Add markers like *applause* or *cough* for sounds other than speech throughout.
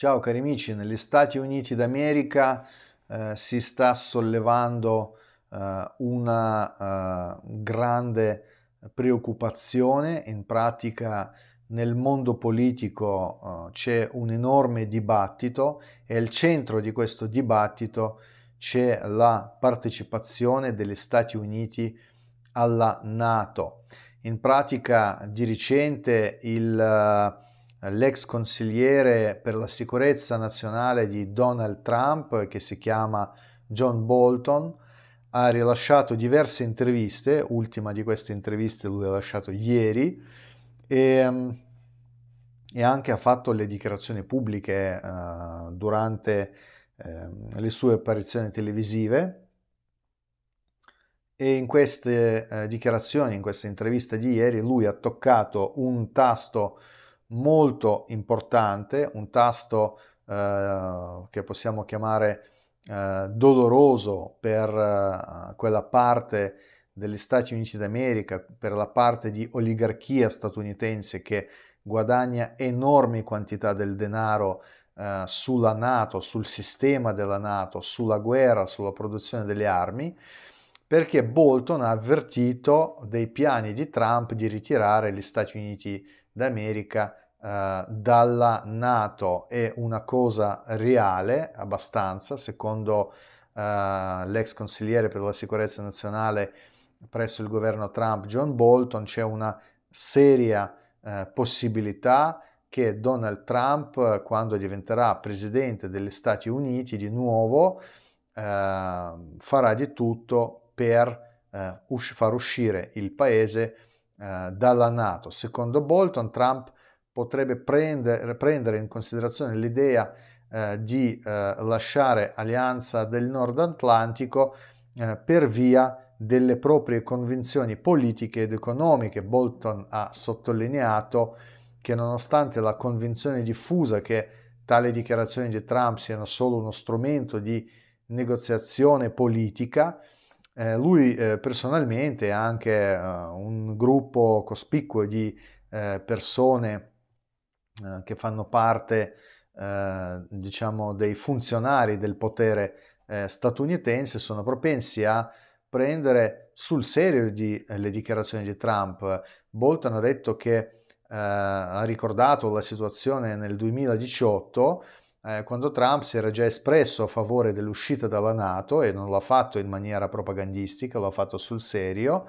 Ciao cari amici, negli Stati Uniti d'America eh, si sta sollevando eh, una eh, grande preoccupazione, in pratica nel mondo politico eh, c'è un enorme dibattito e al centro di questo dibattito c'è la partecipazione degli Stati Uniti alla Nato. In pratica di recente il eh, l'ex consigliere per la sicurezza nazionale di Donald Trump, che si chiama John Bolton, ha rilasciato diverse interviste, ultima di queste interviste lui ha lasciato ieri, e, mm, e anche ha fatto le dichiarazioni pubbliche uh, durante uh, le sue apparizioni televisive. E in queste uh, dichiarazioni, in questa intervista di ieri, lui ha toccato un tasto molto importante, un tasto eh, che possiamo chiamare eh, doloroso per eh, quella parte degli Stati Uniti d'America, per la parte di oligarchia statunitense che guadagna enormi quantità del denaro eh, sulla Nato, sul sistema della Nato, sulla guerra, sulla produzione delle armi, perché Bolton ha avvertito dei piani di Trump di ritirare gli Stati Uniti d'America eh, dalla Nato è una cosa reale abbastanza, secondo eh, l'ex consigliere per la sicurezza nazionale presso il governo Trump John Bolton c'è una seria eh, possibilità che Donald Trump, quando diventerà presidente degli Stati Uniti di nuovo, eh, farà di tutto per eh, us- far uscire il paese eh, dalla Nato. Secondo Bolton, Trump potrebbe prendere, prendere in considerazione l'idea eh, di eh, lasciare Alleanza del Nord Atlantico eh, per via delle proprie convinzioni politiche ed economiche. Bolton ha sottolineato che nonostante la convinzione diffusa che tali dichiarazioni di Trump siano solo uno strumento di negoziazione politica, eh, lui eh, personalmente ha anche eh, un gruppo cospicuo di eh, persone eh, che fanno parte, diciamo, dei funzionari del potere statunitense, sono propensi a prendere sul serio di, le dichiarazioni di Trump. Bolton ha detto che ha ricordato la situazione nel 2018 eh, quando Trump si era già espresso a favore dell'uscita dalla Nato e non l'ha fatto in maniera propagandistica, l'ha fatto sul serio,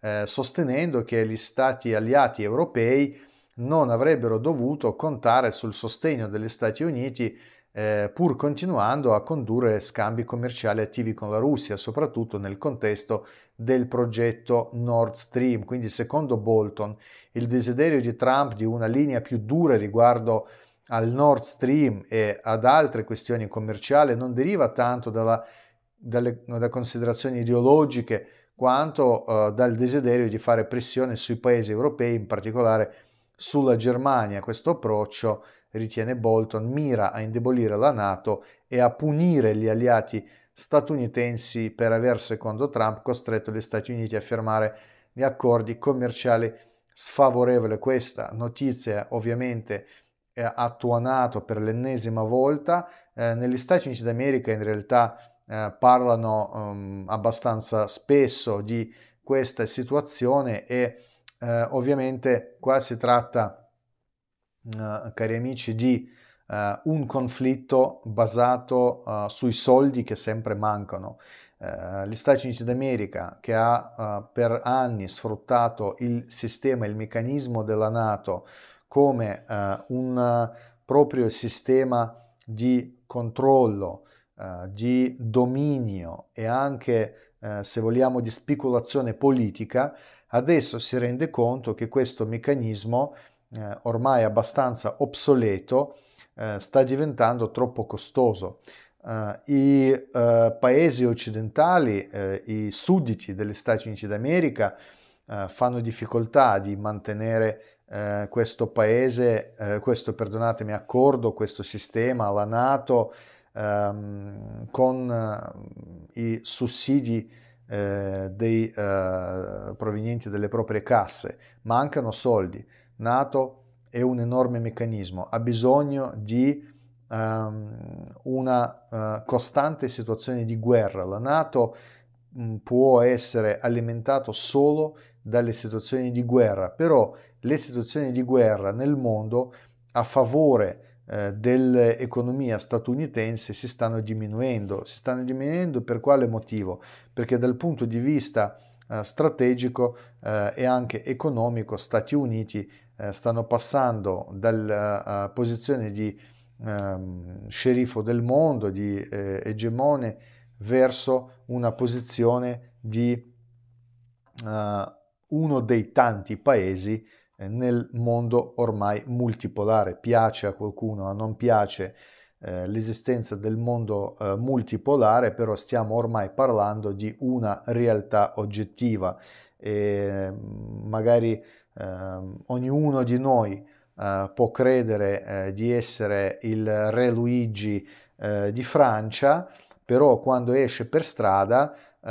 eh, sostenendo che gli stati alleati europei non avrebbero dovuto contare sul sostegno degli Stati Uniti eh, pur continuando a condurre scambi commerciali attivi con la Russia, soprattutto nel contesto del progetto Nord Stream. Quindi, secondo Bolton, il desiderio di Trump di una linea più dura riguardo al Nord Stream e ad altre questioni commerciali non deriva tanto dalla, dalle, da considerazioni ideologiche quanto uh, dal desiderio di fare pressione sui paesi europei, in particolare sulla Germania. Questo approccio, ritiene Bolton, mira a indebolire la Nato e a punire gli alleati statunitensi per aver, secondo Trump, costretto gli Stati Uniti a firmare gli accordi commerciali sfavorevoli. Questa notizia ovviamente eh, ha per l'ennesima volta. Eh, negli Stati Uniti d'America in realtà eh, parlano um, abbastanza spesso di questa situazione e eh, ovviamente qua si tratta, eh, cari amici, di eh, un conflitto basato sui soldi che sempre mancano. Uh, gli Stati Uniti d'America che ha uh, per anni sfruttato il sistema, il meccanismo della Nato come eh, un eh, proprio sistema di controllo, eh, di dominio e anche, eh, se vogliamo, di speculazione politica, adesso si rende conto che questo meccanismo eh, ormai abbastanza obsoleto eh, sta diventando troppo costoso. Uh, I uh, paesi occidentali, uh, i sudditi degli Stati Uniti d'America, fanno difficoltà di mantenere eh, questo paese, eh, questo perdonatemi, accordo, questo sistema, la Nato, ehm, con eh, i sussidi eh, dei, eh, provenienti dalle proprie casse. Mancano soldi. Nato è un enorme meccanismo, ha bisogno di ehm, una eh, costante situazione di guerra. La Nato mh, può essere alimentata solo dalle situazioni di guerra, però le situazioni di guerra nel mondo a favore eh, dell'economia statunitense si stanno diminuendo. Si stanno diminuendo per quale motivo? Perché dal punto di vista eh, strategico eh, e anche economico Stati Uniti eh, stanno passando dalla eh, posizione di ehm, sceriffo del mondo, di eh, egemone, verso una posizione di Uh, uno dei tanti paesi eh, nel mondo ormai multipolare. Piace a qualcuno o non piace eh, l'esistenza del mondo eh, multipolare, però stiamo ormai parlando di una realtà oggettiva e mm, magari eh, ognuno di noi eh, può credere eh, di essere il re Luigi di Francia, però quando esce per strada eh,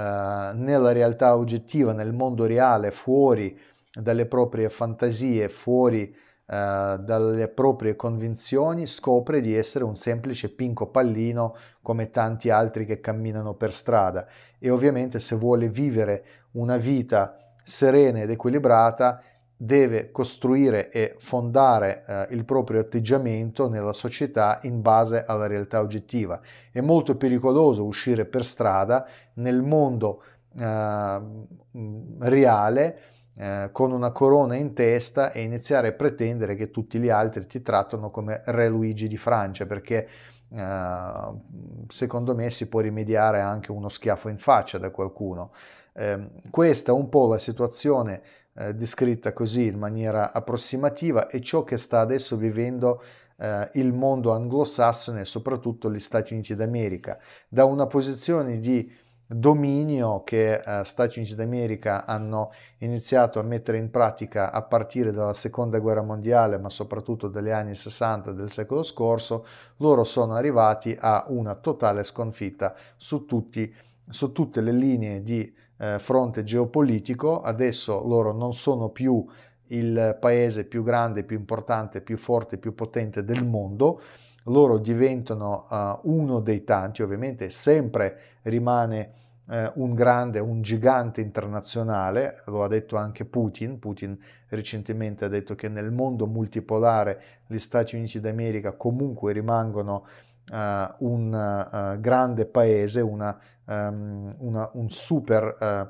nella realtà oggettiva, nel mondo reale, fuori dalle proprie fantasie, fuori eh, dalle proprie convinzioni, scopre di essere un semplice pinco pallino come tanti altri che camminano per strada e ovviamente se vuole vivere una vita serena ed equilibrata deve costruire e fondare eh, il proprio atteggiamento nella società in base alla realtà oggettiva. È molto pericoloso uscire per strada nel mondo eh, reale eh, con una corona in testa e iniziare a pretendere che tutti gli altri ti trattano come Re Luigi di Francia perché eh, secondo me si può rimediare anche uno schiaffo in faccia da qualcuno. Ehm, questa è un po' la situazione eh, descritta così in maniera approssimativa e ciò che sta adesso vivendo eh, il mondo anglosassone e soprattutto gli Stati Uniti d'America, da una posizione di dominio che eh, Stati Uniti d'America hanno iniziato a mettere in pratica a partire dalla seconda guerra mondiale, ma soprattutto dagli anni 60 del secolo scorso, loro sono arrivati a una totale sconfitta su, tutti, su tutte le linee di eh, fronte geopolitico, adesso loro non sono più il paese più grande, più importante, più forte, più potente del mondo, loro diventano uh, uno dei tanti, ovviamente sempre rimane eh, un grande, un gigante internazionale, lo ha detto anche Putin, Putin recentemente ha detto che nel mondo multipolare gli Stati Uniti d'America comunque rimangono eh, un eh, grande paese, una, um, una, un super, eh,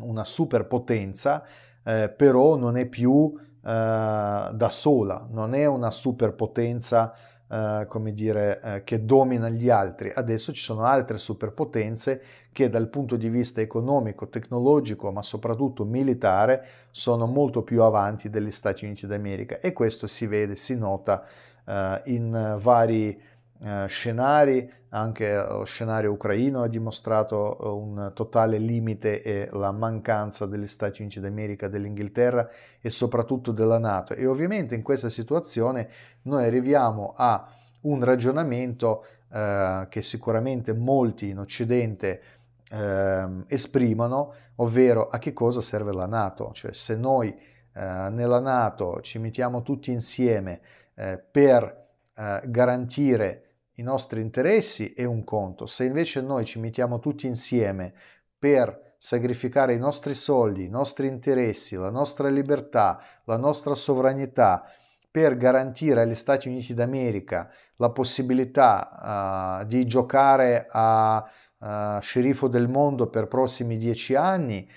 una superpotenza, però non è più da sola, non è una superpotenza Uh, come dire, uh, che domina gli altri. Adesso ci sono altre superpotenze che dal punto di vista economico, tecnologico, ma soprattutto militare, sono molto più avanti degli Stati Uniti d'America e questo si vede, si nota uh, in vari eh, scenari, anche eh, lo scenario ucraino ha dimostrato eh, un totale limite e la mancanza degli Stati Uniti d'America, dell'Inghilterra e soprattutto della Nato. E ovviamente in questa situazione noi arriviamo a un ragionamento eh, che sicuramente molti in Occidente eh, esprimono, ovvero a che cosa serve la Nato, cioè se noi eh, nella Nato ci mettiamo tutti insieme per garantire i nostri interessi è un conto, se invece noi ci mettiamo tutti insieme per sacrificare i nostri soldi, i nostri interessi, la nostra libertà, la nostra sovranità, per garantire agli Stati Uniti d'America la possibilità uh, di giocare a uh, sceriffo del mondo per prossimi dieci anni,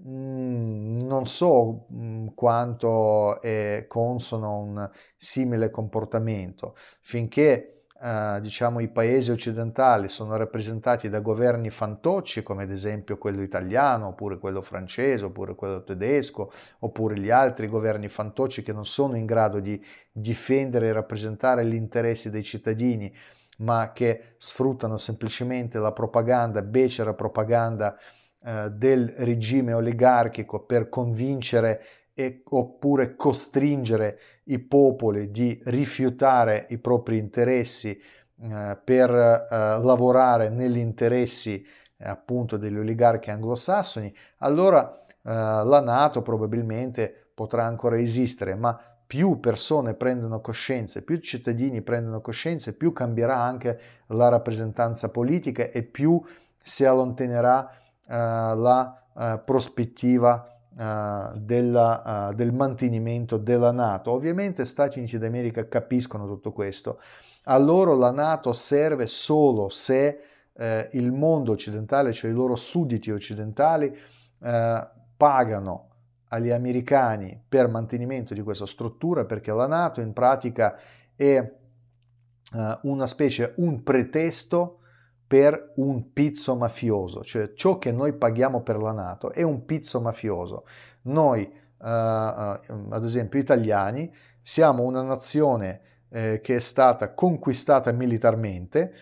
mm, non so mm, quanto è consono un simile comportamento, finché eh, diciamo, i paesi occidentali sono rappresentati da governi fantocci come ad esempio quello italiano oppure quello francese oppure quello tedesco oppure gli altri governi fantocci che non sono in grado di difendere e rappresentare gli interessi dei cittadini ma che sfruttano semplicemente la propaganda, becera propaganda eh, del regime oligarchico per convincere e, oppure costringere i popoli di rifiutare i propri interessi eh, per eh, lavorare negli interessi eh, appunto degli oligarchi anglosassoni, allora eh, la Nato probabilmente potrà ancora esistere, ma più persone prendono coscienza, più cittadini prendono coscienza, più cambierà anche la rappresentanza politica e più si allontanerà eh, la eh, prospettiva uh, della, uh, del mantenimento della Nato. Ovviamente Stati Uniti d'America capiscono tutto questo. A loro la Nato serve solo se eh, il mondo occidentale, cioè i loro sudditi occidentali, eh, pagano agli americani per mantenimento di questa struttura perché la Nato in pratica è eh, una specie, un pretesto per un pizzo mafioso, cioè ciò che noi paghiamo per la Nato è un pizzo mafioso. Noi, eh, eh, ad esempio, italiani, siamo una nazione eh, che è stata conquistata militarmente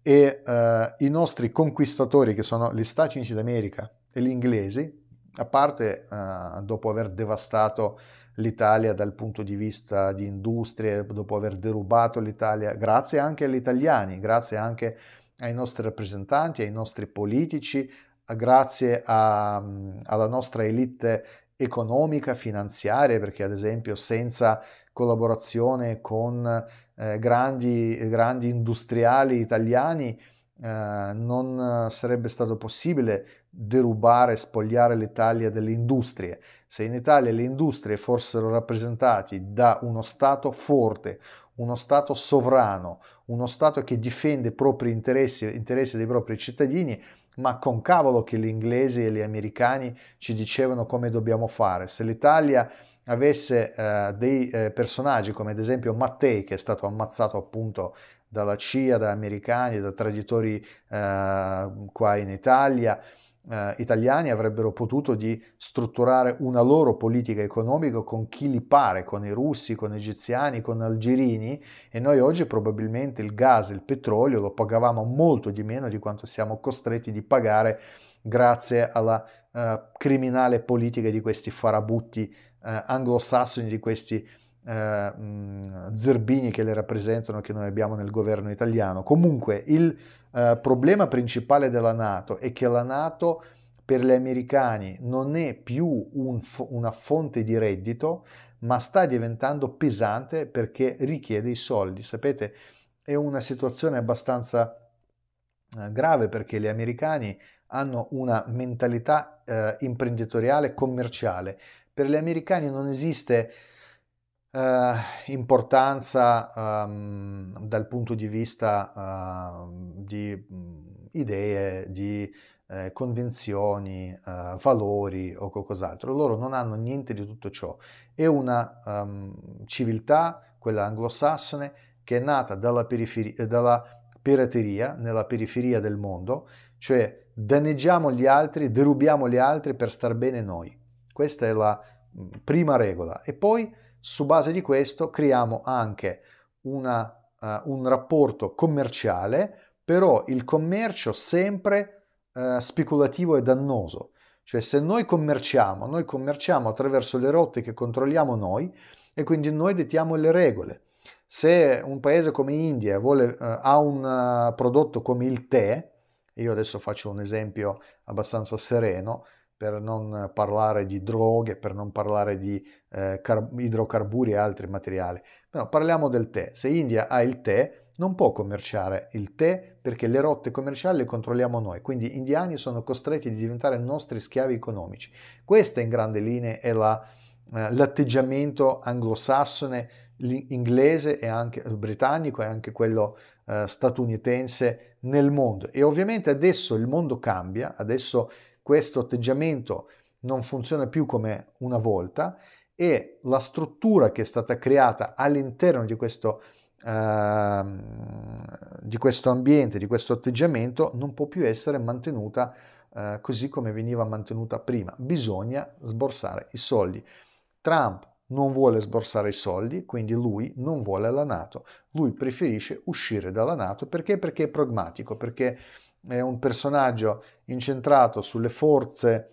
e eh, i nostri conquistatori, che sono gli Stati Uniti d'America e gli inglesi, a parte eh, dopo aver devastato l'Italia dal punto di vista di industrie, dopo aver derubato l'Italia, grazie anche agli italiani, grazie anche a ai nostri rappresentanti, ai nostri politici, grazie a, mm, alla nostra elite economica, finanziaria, perché ad esempio senza collaborazione con eh, grandi, grandi, industriali italiani eh, non sarebbe stato possibile derubare, spogliare l'Italia delle industrie. Se in Italia le industrie fossero rappresentate da uno Stato forte, uno Stato sovrano, uno Stato che difende i propri interessi, interessi dei propri cittadini, ma con cavolo che gli inglesi e gli americani ci dicevano come dobbiamo fare. Se l'Italia avesse eh, dei eh, personaggi come ad esempio Mattei, che è stato ammazzato appunto dalla CIA, da americani, da traditori eh, qua in Italia, eh, italiani avrebbero potuto di strutturare una loro politica economica con chi li pare, con i russi, con gli egiziani, con gli algerini e noi oggi probabilmente il gas, il petrolio lo pagavamo molto di meno di quanto siamo costretti di pagare grazie alla eh, criminale politica di questi farabutti eh, anglosassoni, di questi eh, zerbini che le rappresentano che noi abbiamo nel governo italiano. Comunque il eh, problema principale della Nato è che la Nato per gli americani non è più un, una fonte di reddito, ma sta diventando pesante perché richiede i soldi. Sapete, è una situazione abbastanza eh, grave perché gli americani hanno una mentalità eh, imprenditoriale commerciale. Per gli americani non esiste eh, importanza um, dal punto di vista uh, di idee, di eh, convenzioni, eh, valori o qualcos'altro. Loro non hanno niente di tutto ciò. È una um, civiltà, quella anglosassone, che è nata dalla, periferi- eh, dalla pirateria, nella periferia del mondo, cioè danneggiamo gli altri, derubiamo gli altri per star bene noi. Questa è la prima regola. E poi su base di questo creiamo anche una, uh, un rapporto commerciale, però il commercio sempre uh, speculativo e dannoso. Cioè se noi commerciamo, noi commerciamo attraverso le rotte che controlliamo noi e quindi noi dettiamo le regole. Se un paese come India vuole, uh, ha un prodotto come il tè, io adesso faccio un esempio abbastanza sereno, per non parlare di droghe, per non parlare di eh, car- idrocarburi e altri materiali. Però parliamo del tè. Se India ha il tè, non può commerciare il tè perché le rotte commerciali le controlliamo noi, quindi gli indiani sono costretti a diventare nostri schiavi economici. Questa in grandi linee è la, eh, l'atteggiamento anglosassone, inglese e anche eh, britannico e anche quello eh, statunitense nel mondo. E ovviamente adesso il mondo cambia, adesso questo atteggiamento non funziona più come una volta e la struttura che è stata creata all'interno di questo, eh, di questo ambiente, di questo atteggiamento, non può più essere mantenuta eh, così come veniva mantenuta prima. Bisogna sborsare i soldi. Trump non vuole sborsare i soldi, quindi lui non vuole la Nato. Lui preferisce uscire dalla Nato perché? Perché è pragmatico, perché è un personaggio incentrato sulle forze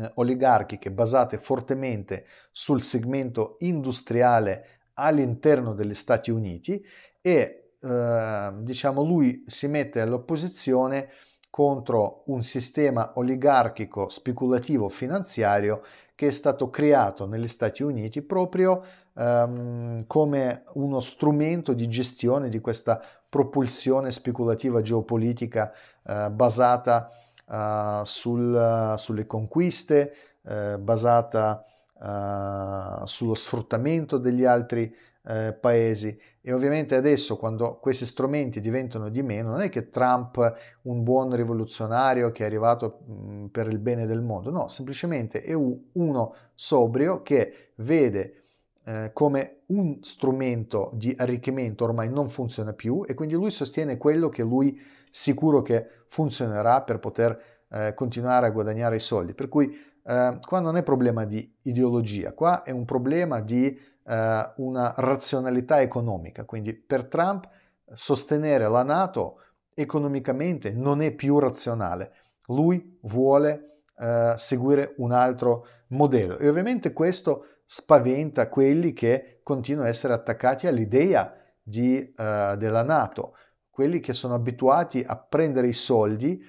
eh, oligarchiche basate fortemente sul segmento industriale all'interno degli Stati Uniti e eh, diciamo lui si mette all'opposizione contro un sistema oligarchico speculativo finanziario che è stato creato negli Stati Uniti proprio ehm, come uno strumento di gestione di questa propulsione speculativa geopolitica eh, basata eh, sul, eh, sulle conquiste, eh, basata eh, sullo sfruttamento degli altri paesi e ovviamente adesso quando questi strumenti diventano di meno non è che Trump un buon rivoluzionario che è arrivato mm, per il bene del mondo no semplicemente è uno sobrio che vede eh, come un strumento di arricchimento ormai non funziona più e quindi lui sostiene quello che lui sicuro che funzionerà per poter eh, continuare a guadagnare i soldi. Per cui eh, qua non è problema di ideologia, qua è un problema di eh, una razionalità economica. Quindi per Trump sostenere la Nato economicamente non è più razionale. Lui vuole eh, seguire un altro modello e ovviamente questo spaventa quelli che continuano a essere attaccati all'idea di, eh, della Nato, quelli che sono abituati a prendere i soldi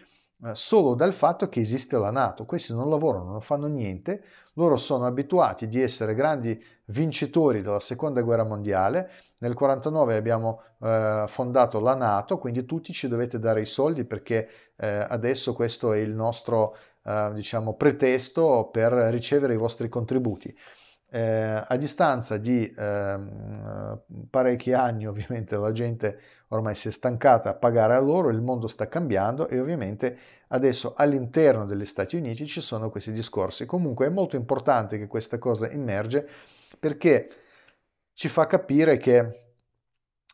eh, solo dal fatto che esiste la Nato. Questi non lavorano, non fanno niente, loro sono abituati di essere grandi vincitori della Seconda Guerra Mondiale. Nel 1949 abbiamo eh, fondato la Nato, quindi tutti ci dovete dare i soldi perché eh, adesso questo è il nostro eh, diciamo, pretesto per ricevere i vostri contributi. Eh, a distanza di eh, parecchi anni ovviamente la gente ormai si è stancata a pagare a loro, il mondo sta cambiando e ovviamente adesso all'interno degli Stati Uniti ci sono questi discorsi. Comunque è molto importante che questa cosa emerge perché ci fa capire che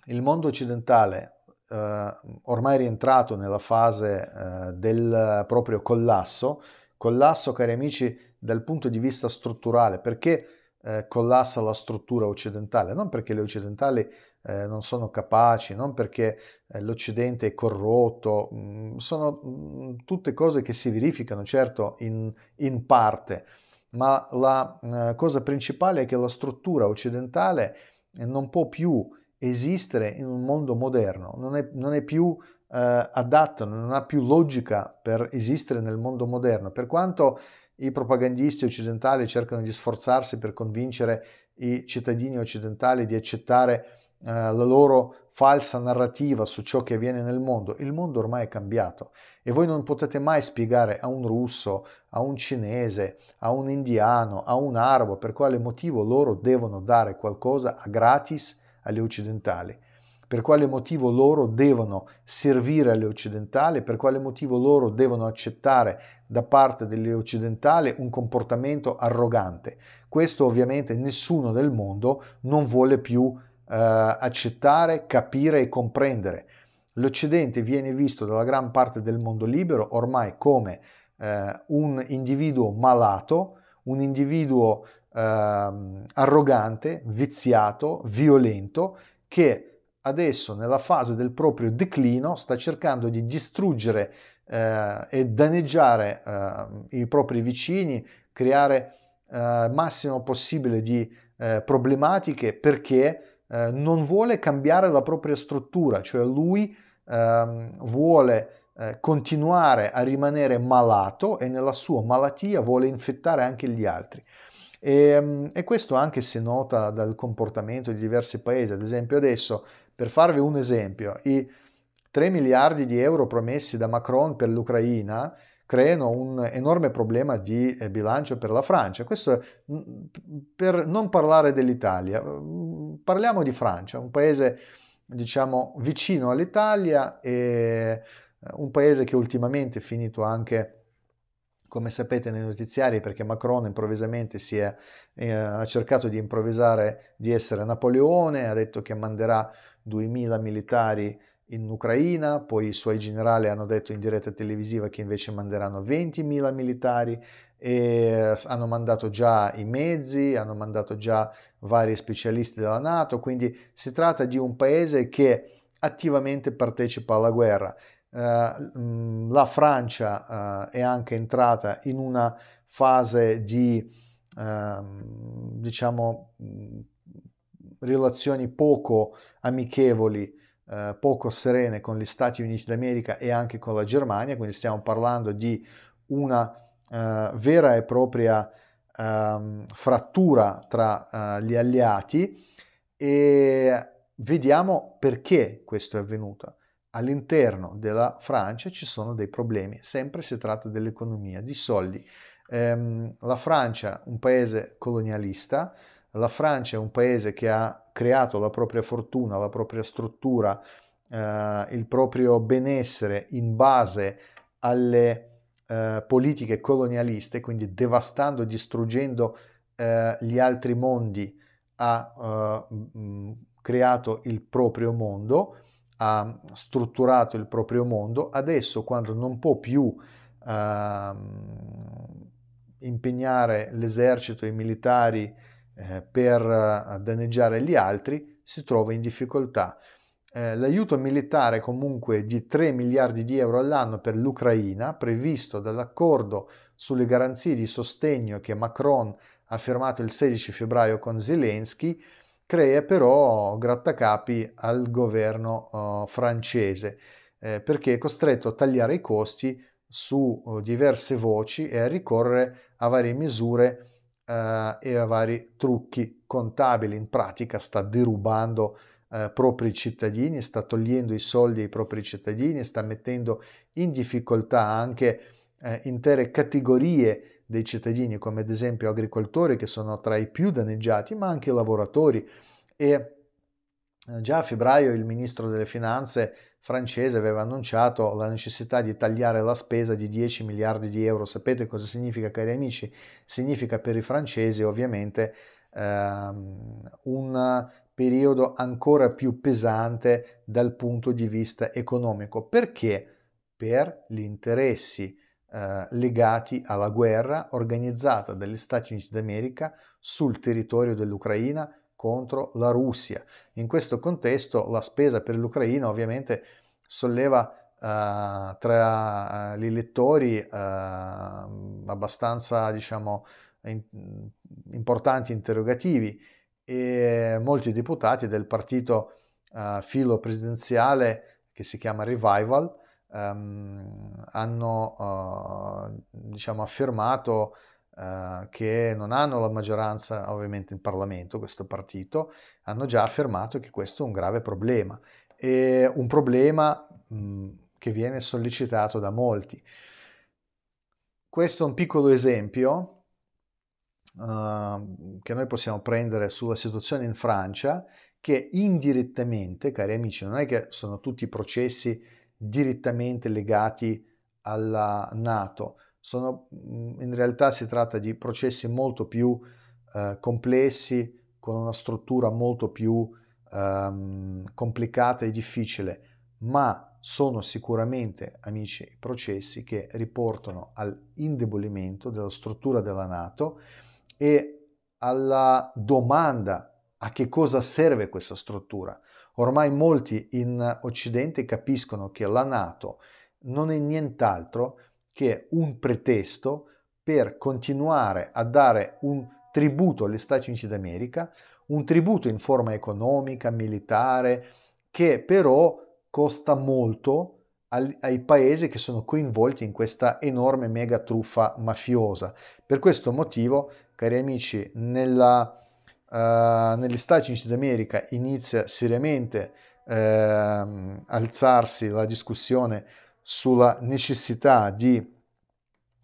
il mondo occidentale eh, ormai è rientrato nella fase eh, del proprio collasso, collasso cari amici dal punto di vista strutturale perché eh, collassa la struttura occidentale, non perché gli occidentali eh, non sono capaci, non perché eh, l'Occidente è corrotto, mh, mm, sono mh, mm, tutte cose che si verificano certo in, in parte, ma la eh, cosa principale è che la struttura occidentale non può più esistere in un mondo moderno, non è, non è più eh, adatta, non ha più logica per esistere nel mondo moderno, per quanto i propagandisti occidentali cercano di sforzarsi per convincere i cittadini occidentali di accettare eh, la loro falsa narrativa su ciò che avviene nel mondo. Il mondo ormai è cambiato e voi non potete mai spiegare a un russo, a un cinese, a un indiano, a un arabo per quale motivo loro devono dare qualcosa a gratis agli occidentali per quale motivo loro devono servire alle occidentali, per quale motivo loro devono accettare da parte delle occidentali un comportamento arrogante. Questo ovviamente nessuno del mondo non vuole più eh, accettare, capire e comprendere. L'Occidente viene visto dalla gran parte del mondo libero ormai come eh, un individuo malato, un individuo eh, arrogante, viziato, violento, che adesso nella fase del proprio declino sta cercando di distruggere eh, e danneggiare eh, i propri vicini, creare eh, massimo possibile di eh, problematiche perché eh, non vuole cambiare la propria struttura, cioè lui ehm, vuole eh, continuare a rimanere malato e nella sua malattia vuole infettare anche gli altri. E, ehm, e questo anche se nota dal comportamento di diversi paesi, ad esempio adesso per farvi un esempio, i 3 miliardi di euro promessi da Macron per l'Ucraina creano un enorme problema di eh, bilancio per la Francia. Questo mm, per non parlare dell'Italia, mm, parliamo di Francia, un paese diciamo vicino all'Italia e eh, un paese che ultimamente è finito anche come sapete nei notiziari perché Macron improvvisamente si è, eh, ha cercato di improvvisare di essere Napoleone, ha detto che manderà 2.000 militari in Ucraina, poi i suoi generali hanno detto in diretta televisiva che invece manderanno 20.000 militari e hanno mandato già i mezzi, hanno mandato già vari specialisti della Nato, quindi si tratta di un paese che attivamente partecipa alla guerra. Eh, mm, la Francia eh, è anche entrata in una fase di ehm, diciamo mm, relazioni poco amichevoli, eh, poco serene con gli Stati Uniti d'America e anche con la Germania, quindi stiamo parlando di una eh, vera e propria ehm, frattura tra eh, gli alleati e vediamo perché questo è avvenuto. All'interno della Francia ci sono dei problemi, sempre si tratta dell'economia, di soldi. Ehm, la Francia, un paese colonialista, la Francia è un paese che ha creato la propria fortuna, la propria struttura, eh, il proprio benessere in base alle eh, politiche colonialiste, quindi devastando, distruggendo eh, gli altri mondi, ha mh, eh, creato il proprio mondo, ha strutturato il proprio mondo. Adesso, quando non può più ehm, impegnare l'esercito, e i militari, eh, per eh, danneggiare gli altri, si trova in difficoltà. Eh, l'aiuto militare comunque di 3 miliardi di euro all'anno per l'Ucraina, previsto dall'accordo sulle garanzie di sostegno che Macron ha firmato il 16 febbraio con Zelensky, crea però grattacapi al governo eh, francese eh, perché è costretto a tagliare i costi su eh, diverse voci e a ricorrere a varie misure eh, e a vari trucchi contabili. In pratica sta derubando eh, propri cittadini, sta togliendo i soldi ai propri cittadini, sta mettendo in difficoltà anche eh, intere categorie dei cittadini, come ad esempio agricoltori che sono tra i più danneggiati, ma anche lavoratori. E eh, già a febbraio il ministro delle finanze francese aveva annunciato la necessità di tagliare la spesa di 10 miliardi di euro. Sapete cosa significa, cari amici? Significa per i francesi ovviamente ehm, un periodo ancora più pesante dal punto di vista economico. Perché? Per gli interessi eh, legati alla guerra organizzata dagli Stati Uniti d'America sul territorio dell'Ucraina contro la Russia. In questo contesto la spesa per l'Ucraina ovviamente solleva Uh, tra eh, gli elettori uh, abbastanza diciamo in, importanti interrogativi e molti deputati del partito uh, filo presidenziale che si chiama Revival um, hanno diciamo affermato eh, che non hanno la maggioranza ovviamente in Parlamento, questo partito, hanno già affermato che questo è un grave problema. È un problema mh, mm, che viene sollecitato da molti. Questo è un piccolo esempio Uh, che noi possiamo prendere sulla situazione in Francia, che indirettamente, cari amici, non è che sono tutti processi direttamente legati alla Nato, sono, in realtà si tratta di processi molto più eh, complessi, con una struttura molto più ehm, complicata e difficile, ma sono sicuramente, amici, processi che riportano all'indebolimento della struttura della Nato e alla domanda a che cosa serve questa struttura. Ormai molti in Occidente capiscono che la Nato non è nient'altro che è un pretesto per continuare a dare un tributo agli Stati Uniti d'America, un tributo in forma economica, militare, che però costa molto ai paesi che sono coinvolti in questa enorme mega truffa mafiosa. Per questo motivo, cari amici, nella, uh, negli Stati Uniti d'America inizia seriamente uh, alzarsi la discussione sulla necessità di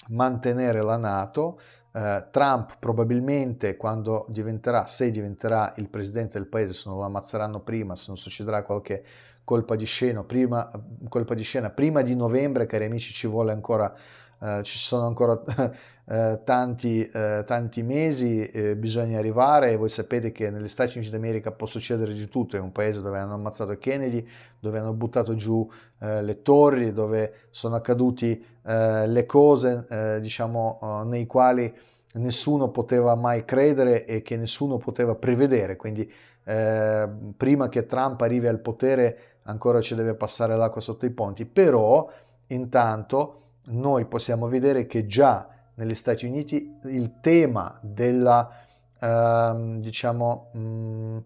mantenere la Nato. Eh, Trump probabilmente quando diventerà, se diventerà il presidente del paese, se non lo ammazzeranno prima, se non succederà qualche colpa di, scena, prima, colpa di, scena, prima di novembre, cari amici, ci vuole ancora eh, ci sono ancora *laughs* eh, tanti, eh, tanti, mesi, eh, bisogna arrivare e voi sapete che negli Stati Uniti d'America può succedere di tutto, è un paese dove hanno ammazzato Kennedy, dove hanno buttato giù eh, le torri, dove sono accaduti le cose diciamo, nei quali nessuno poteva mai credere e che nessuno poteva prevedere, quindi prima che Trump arrivi al potere ancora ci deve passare l'acqua sotto i ponti, però intanto noi possiamo vedere che già negli Stati Uniti il tema della eh, diciamo, mh, mm, mh,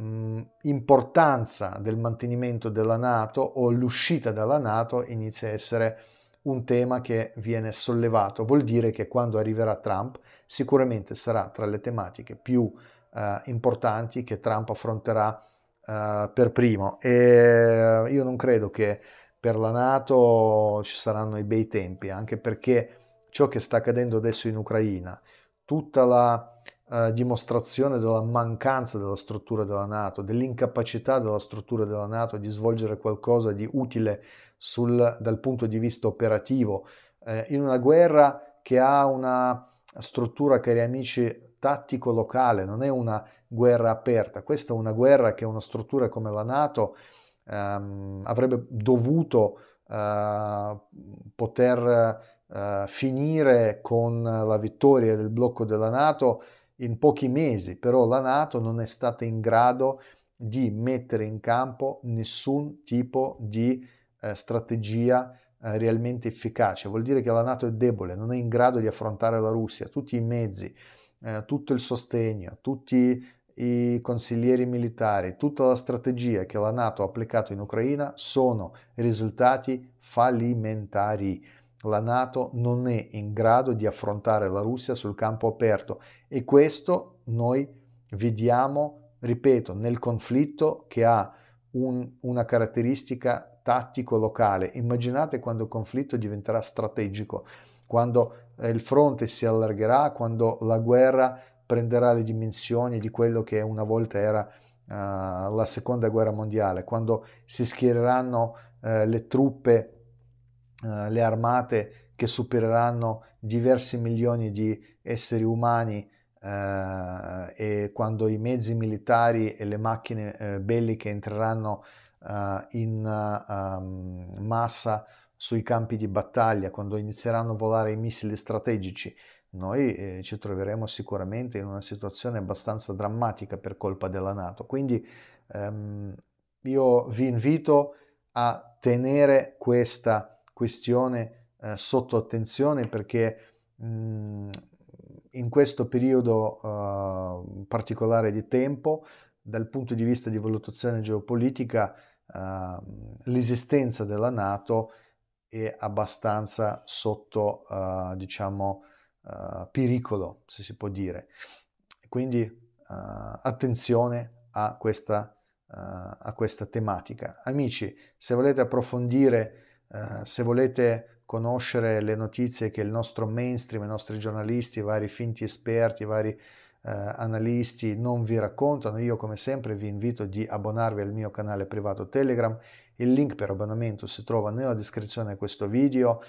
mm, importanza del mantenimento della Nato o l'uscita dalla Nato inizia a essere un tema che viene sollevato. Vuol dire che quando arriverà Trump sicuramente sarà tra le tematiche più eh, importanti che Trump affronterà eh, per primo. E io non credo che per la Nato ci saranno i bei tempi, anche perché ciò che sta accadendo adesso in Ucraina, tutta la eh, dimostrazione della mancanza della struttura della Nato, dell'incapacità della struttura della Nato di svolgere qualcosa di utile sul, dal punto di vista operativo, eh, in una guerra che ha una struttura, cari amici, tattico locale, non è una guerra aperta, questa è una guerra che una struttura come la Nato ehm, avrebbe dovuto eh, poter eh, finire con la vittoria del blocco della Nato in pochi mesi, però la Nato non è stata in grado di mettere in campo nessun tipo di eh, strategia eh, realmente efficace. Vuol dire che la Nato è debole, non è in grado di affrontare la Russia, tutti i mezzi, eh, tutto il sostegno, tutti i consiglieri militari, tutta la strategia che la Nato ha applicato in Ucraina sono risultati fallimentari. La Nato non è in grado di affrontare la Russia sul campo aperto e questo noi vediamo, ripeto, nel conflitto che ha un, una caratteristica tattico locale. Immaginate quando il conflitto diventerà strategico, quando eh, il fronte si allargherà, quando la guerra prenderà le dimensioni di quello che una volta era uh, la seconda guerra mondiale, quando si schiereranno uh, le truppe, uh, le armate che supereranno diversi milioni di esseri umani e quando i mezzi militari e le macchine belliche entreranno in um, massa sui campi di battaglia, quando inizieranno a volare i missili strategici, noi eh, ci troveremo sicuramente in una situazione abbastanza drammatica per colpa della Nato. Quindi ehm, io vi invito a tenere questa questione eh, sotto attenzione perché mh, mm, in questo periodo eh, particolare di tempo, dal punto di vista di valutazione geopolitica, ehm, l'esistenza della Nato è abbastanza sotto, eh, diciamo, eh, pericolo, se si può dire. Quindi uh, attenzione a questa, uh, a questa, tematica. Amici, se volete approfondire, se volete conoscere le notizie che il nostro mainstream, i nostri giornalisti, i vari finti esperti, i vari analisti non vi raccontano, io come sempre vi invito di abbonarvi al mio canale privato Telegram. Il link per abbonamento si trova nella descrizione di questo video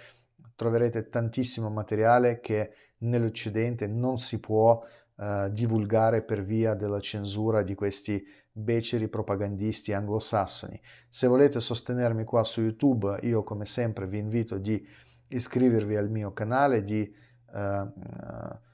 troverete tantissimo materiale che nell'Occidente non si può eh, divulgare per via della censura di questi beceri propagandisti anglosassoni. Se volete sostenermi qua su YouTube, io come sempre vi invito di iscrivervi al mio canale, di eh, eh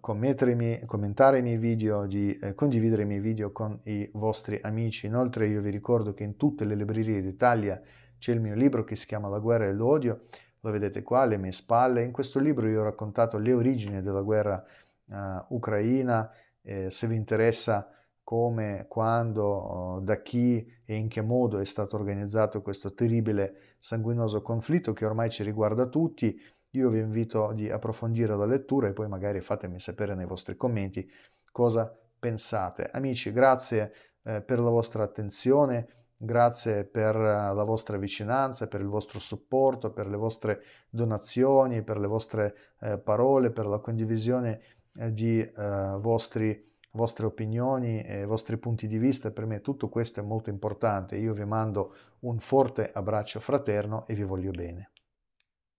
commentare i miei video, di eh, condividere i miei video con i vostri amici. Inoltre io vi ricordo che in tutte le librerie d'Italia c'è il mio libro che si chiama La guerra e l'odio, lo vedete qua alle mie spalle. In questo libro io ho raccontato le origini della guerra eh, ucraina, eh, se vi interessa come, quando, oh, da chi e in che modo è stato organizzato questo terribile sanguinoso conflitto che ormai ci riguarda tutti. Io vi invito di approfondire la lettura e poi magari fatemi sapere nei vostri commenti cosa pensate. Amici, grazie eh, per la vostra attenzione. Grazie per eh, la vostra vicinanza, per il vostro supporto, per le vostre donazioni, per le vostre eh, parole, per la condivisione eh, di eh, vostri, vostre opinioni e vostri punti di vista. Per me tutto questo è molto importante. Io vi mando un forte abbraccio fraterno e vi voglio bene.